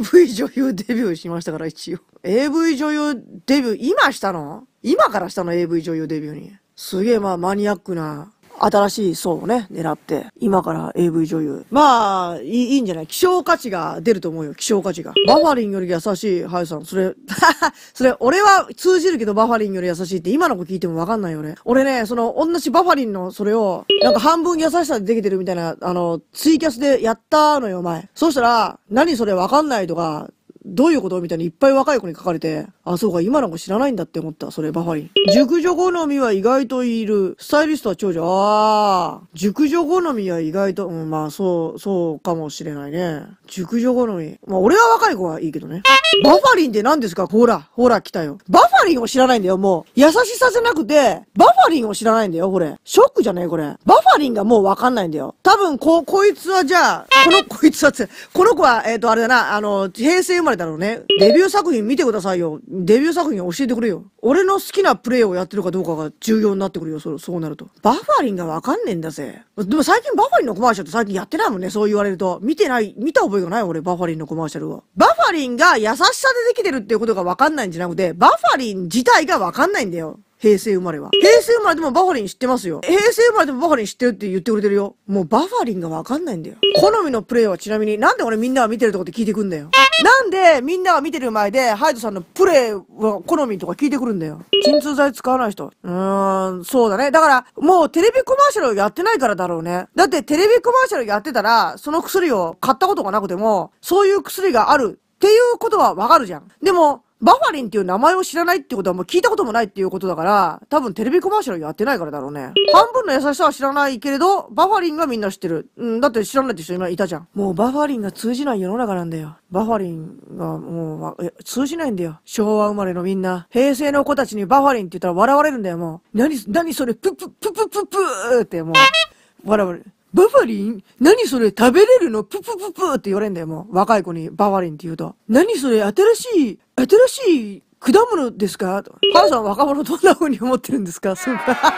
AV 女優デビューしましたから、一応。AV 女優デビュー、今したの今からしたの ?AV 女優デビューに。すげえ、まあ、マニアックな新しい層をね、狙って、今から AV 女優。まあ、いいいいんじゃない希少価値が出ると思うよ、希少価値が。バファリンより優しい、ハイさん。それ、それ、俺は通じるけどバファリンより優しいって今の子聞いてもわかんないよね。俺ね、その、同じバファリンのそれを、なんか半分優しさでできてるみたいな、あの、ツイキャスでやったのよ、お前。そしたら、何それわかんないとか、どういうことみたいにいっぱい若い子に書かれて、あ、そうか、今の子知らないんだって思った、それ、バファリン。熟女好みは意外といる。スタイリストは長女。ああ。熟女好みは意外と、うん、まあ、そう、そうかもしれないね。熟女好み。まあ、俺は若い子はいいけどね。バファリンって何ですかほら、ほら来たよ。バファリンを知らないんだよ、もう。優しさじゃなくて、バファリンを知らないんだよ、これ。ショックじゃねえ、これ。バファリンがもうわかんないんだよ。多分、こ、こいつはじゃあ、この、こいつはつ、この子は、えっ、ー、と、あれだな、あの、平成生まれだろうね。デビュー作品見てくださいよ。デビュー作品教えてくれよ。俺の好きなプレイをやってるかどうかが重要になってくるよ、そそうなると。バファリンがわかんねえんだぜ。でも最近バファリンのコマーシャルって最近やってないもんね、そう言われると。見てない、見た覚えがない俺、バファリンのコマーシャルは。バファリンが優しさでできてるっていうことがわかんないんじゃなくて、バファリン自体がわかんないんだよ。平成生まれは。平成生まれでもバファリン知ってますよ。平成生まれでもバファリン知ってるって言ってくれてるよ。もうバファリンがわかんないんだよ。好みのプレイはちなみに、なんで俺みんなが見てるとこって聞いてくんだよ。なんでみんなが見てる前で、ハイドさんのプレイは好みとか聞いてくるんだよ。鎮痛剤使わない人。うーん、そうだね。だから、もうテレビコマーシャルをやってないからだろうね。だってテレビコマーシャルやってたら、その薬を買ったことがなくても、そういう薬があるっていうことはわかるじゃん。でも、バファリンっていう名前を知らないってことはもう聞いたこともないっていうことだから、多分テレビコマーシャルやってないからだろうね。半分の優しさは知らないけれど、バファリンがみんな知ってる。うん、だって知らないって人今いたじゃん。もうバファリンが通じない世の中なんだよ。バファリンがもう、通じないんだよ。昭和生まれのみんな。平成の子たちにバファリンって言ったら笑われるんだよ、もう。何、何それ、ププップップップップーってもう、笑われる。バファリン何それ食べれるのププププって言われんだよ、もう。若い子にバファリンって言うと。何それ新しい、新しい果物ですかと。母さん若者どんな風に思ってるんですかそうか。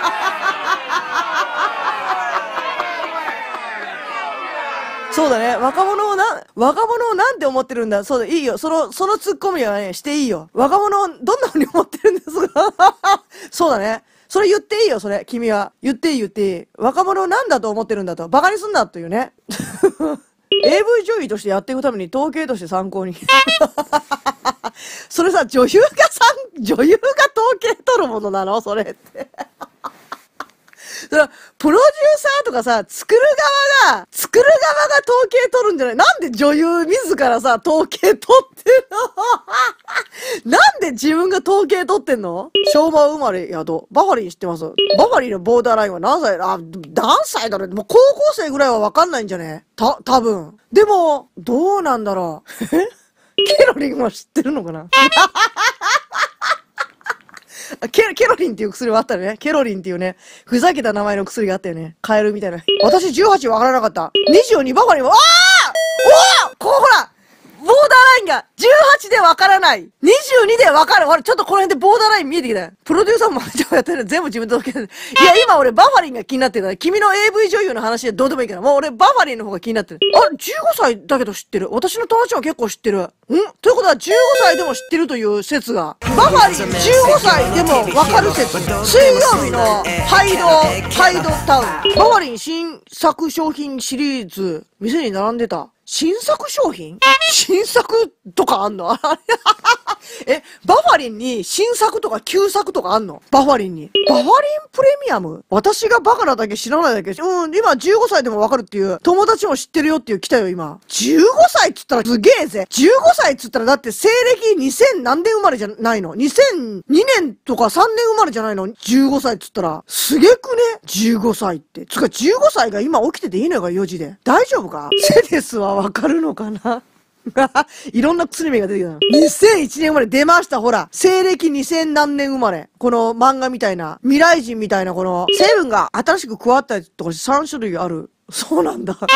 そうだね。若者をな、若者をなんて思ってるんだ。そうだ、いいよ。その、そのツッコミはね、していいよ。若者をどんな風に思ってるんですか そうだね。それ言っていいよ、それ、君は。言っていい言っていい。若者を何だと思ってるんだと。馬鹿にすんな、というね。AV 女優としてやっていくために統計として参考に。それさ、女優がさん、女優が統計取るものなのそれって それプロデューサーとかさ、作る側が、作る側が統計取るんじゃないなんで女優自らさ、統計取ってるので自分が統計取ってんの昭和生まれやど。バファリン知ってますバファリンのボーダーラインは何歳あ、何歳だろうもう高校生ぐらいはわかんないんじゃねた、多分。でも、どうなんだろう。ケロリンは知ってるのかな ケケロリンっていう薬はあったよね。ケロリンっていうね、ふざけた名前の薬があったよね。カエルみたいな。私18わからなかった。2 2バファリンは、ああおおこうほらインが18でわからない !22 でわかるほら、ちょっとこの辺でボーダーライン見えてきたよ。プロデューサーもマネージャーやってる全部自分で届ける。いや、今俺バファリンが気になってるから、君の AV 女優の話はどうでもいいから、もう俺バファリンの方が気になってる。あれ、15歳だけど知ってる。私の友達は結構知ってる。んということは15歳でも知ってるという説が。バファリン15歳でもわかる説。水曜日のハイド、ハイドタウン。バファリン新作商品シリーズ、店に並んでた。新作商品 新作とかあんの え、バファリンに新作とか旧作とかあんのバファリンに。バファリンプレミアム私がバカなだけ知らないだけ。うん、今15歳でもわかるっていう、友達も知ってるよっていう来たよ、今。15歳っつったらすげえぜ。15歳っつったらだって西暦2000何年生まれじゃないの ?2002 年とか3年生まれじゃないの ?15 歳っつったら。すげくね ?15 歳って。つか15歳が今起きてていいのよ、4時で。大丈夫かセデスはわかるのかな いろんな薬名が出てきたな。2001年生まれ出ました、ほら。西暦2000何年生まれ。この漫画みたいな、未来人みたいな、この、成分が新しく加わったつとか3種類ある。そうなんだ。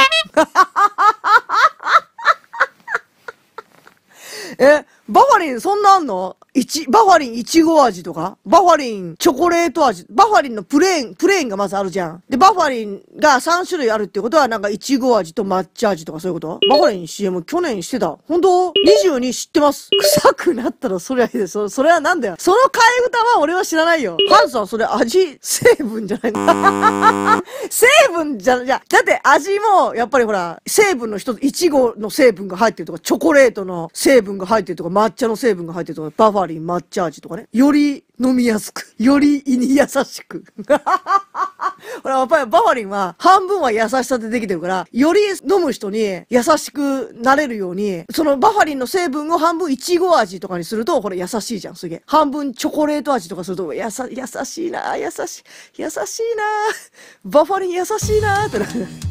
えバファリンそんなあんのいち、バファリンいちご味とかバファリンチョコレート味バファリンのプレーン、プレーンがまずあるじゃん。で、バファリンが3種類あるってことは、なんかいちご味と抹茶味とかそういうことバファリン CM 去年してた。本当 ?22 知ってます。臭くなったらそれはいいです。そ、それはなんだよ。その替え歌は俺は知らないよ。ハンさんそれ味、成分じゃないの 成分じゃ、じゃ、だって味も、やっぱりほら、成分の一つ、いちごの成分が入ってるとか、チョコレートの成分が入ってるとか、抹茶の成分が入ってるとか、バファリン抹茶味とかね、より飲みやすく、より胃に優しく。ほら、やっぱりバファリンは半分は優しさでできてるから、より飲む人に優しくなれるように、そのバファリンの成分を半分いちご味とかにすると、これ優しいじゃん、すげえ。半分チョコレート味とかすると、やさ、優しいな優しい、優しいなバファリン優しいなって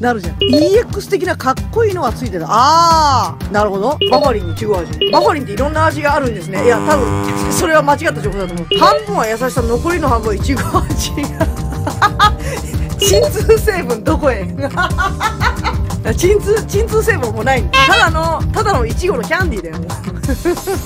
なるじゃん。EX 的なかっこいいのがついてた。あーなるほど。バファリンにいちご味。バファリンっていろんな味があるんですね。いや、多分、それは間違った情報だと思う。半分は優しさ、残りの半分はいちご味が。鎮痛成分どこへ鎮痛鎮痛成分もないただのただのいちごのキャンディーだよ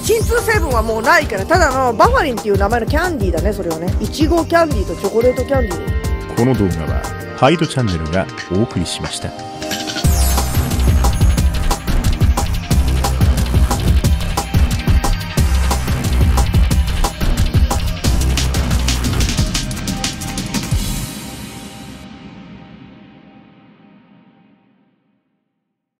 鎮痛 成分はもうないからただのバファリンっていう名前のキャンディーだねそれはねいちごキャンディーとチョコレートキャンディーこの動画はハイドチャンネルがお送りしました